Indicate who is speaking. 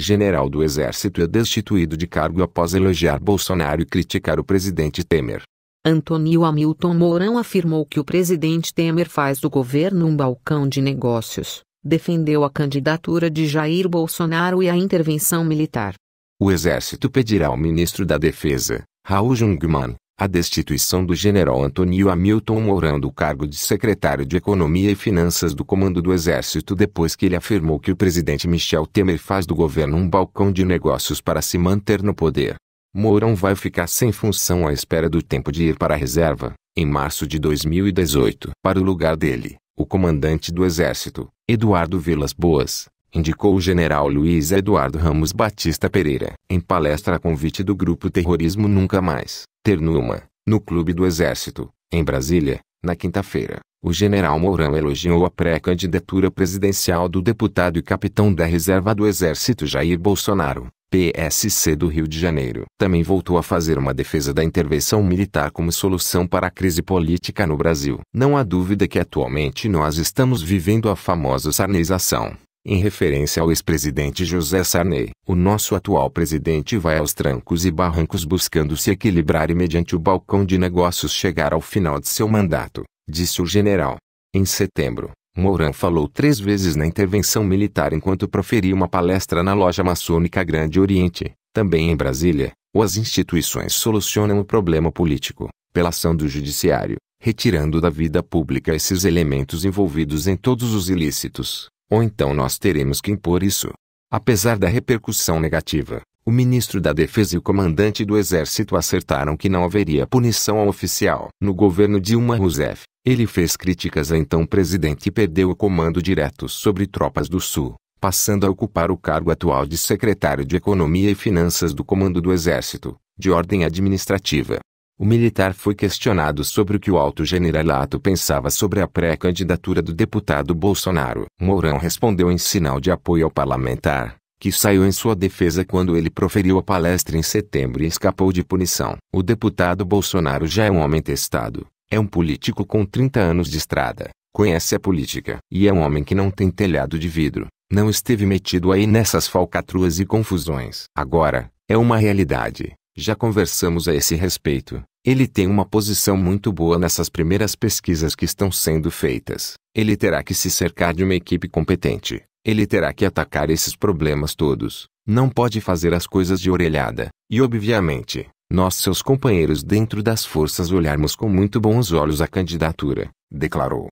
Speaker 1: general do Exército é destituído de cargo após elogiar Bolsonaro e criticar o presidente Temer.
Speaker 2: Antônio Hamilton Mourão afirmou que o presidente Temer faz do governo um balcão de negócios, defendeu a candidatura de Jair Bolsonaro e a intervenção militar.
Speaker 1: O Exército pedirá ao ministro da Defesa, Raul Jungmann, a destituição do general Antônio Hamilton Mourão do cargo de secretário de Economia e Finanças do Comando do Exército depois que ele afirmou que o presidente Michel Temer faz do governo um balcão de negócios para se manter no poder. Mourão vai ficar sem função à espera do tempo de ir para a reserva, em março de 2018. Para o lugar dele, o comandante do Exército, Eduardo Vilas Boas, indicou o general Luiz Eduardo Ramos Batista Pereira, em palestra a convite do grupo Terrorismo Nunca Mais, Ternuma, no Clube do Exército, em Brasília, na quinta-feira. O general Mourão elogiou a pré-candidatura presidencial do deputado e capitão da reserva do Exército Jair Bolsonaro, PSC do Rio de Janeiro. Também voltou a fazer uma defesa da intervenção militar como solução para a crise política no Brasil. Não há dúvida que atualmente nós estamos vivendo a famosa sarnização em referência ao ex-presidente José Sarney. O nosso atual presidente vai aos trancos e barrancos buscando se equilibrar e mediante o balcão de negócios chegar ao final de seu mandato, disse o general. Em setembro, Mourão falou três vezes na intervenção militar enquanto proferia uma palestra na loja maçônica Grande Oriente, também em Brasília, ou as instituições solucionam o problema político, pela ação do judiciário, retirando da vida pública esses elementos envolvidos em todos os ilícitos. Ou então nós teremos que impor isso. Apesar da repercussão negativa, o ministro da Defesa e o comandante do Exército acertaram que não haveria punição ao oficial. No governo Dilma Rousseff, ele fez críticas a então presidente e perdeu o comando direto sobre tropas do Sul, passando a ocupar o cargo atual de secretário de Economia e Finanças do Comando do Exército, de ordem administrativa. O militar foi questionado sobre o que o alto generalato pensava sobre a pré-candidatura do deputado Bolsonaro. Mourão respondeu em sinal de apoio ao parlamentar, que saiu em sua defesa quando ele proferiu a palestra em setembro e escapou de punição. O deputado Bolsonaro já é um homem testado, é um político com 30 anos de estrada, conhece a política e é um homem que não tem telhado de vidro. Não esteve metido aí nessas falcatruas e confusões. Agora, é uma realidade. Já conversamos a esse respeito. Ele tem uma posição muito boa nessas primeiras pesquisas que estão sendo feitas. Ele terá que se cercar de uma equipe competente. Ele terá que atacar esses problemas todos. Não pode fazer as coisas de orelhada. E, obviamente, nós, seus companheiros dentro das forças, olharmos com muito bons olhos a candidatura, declarou.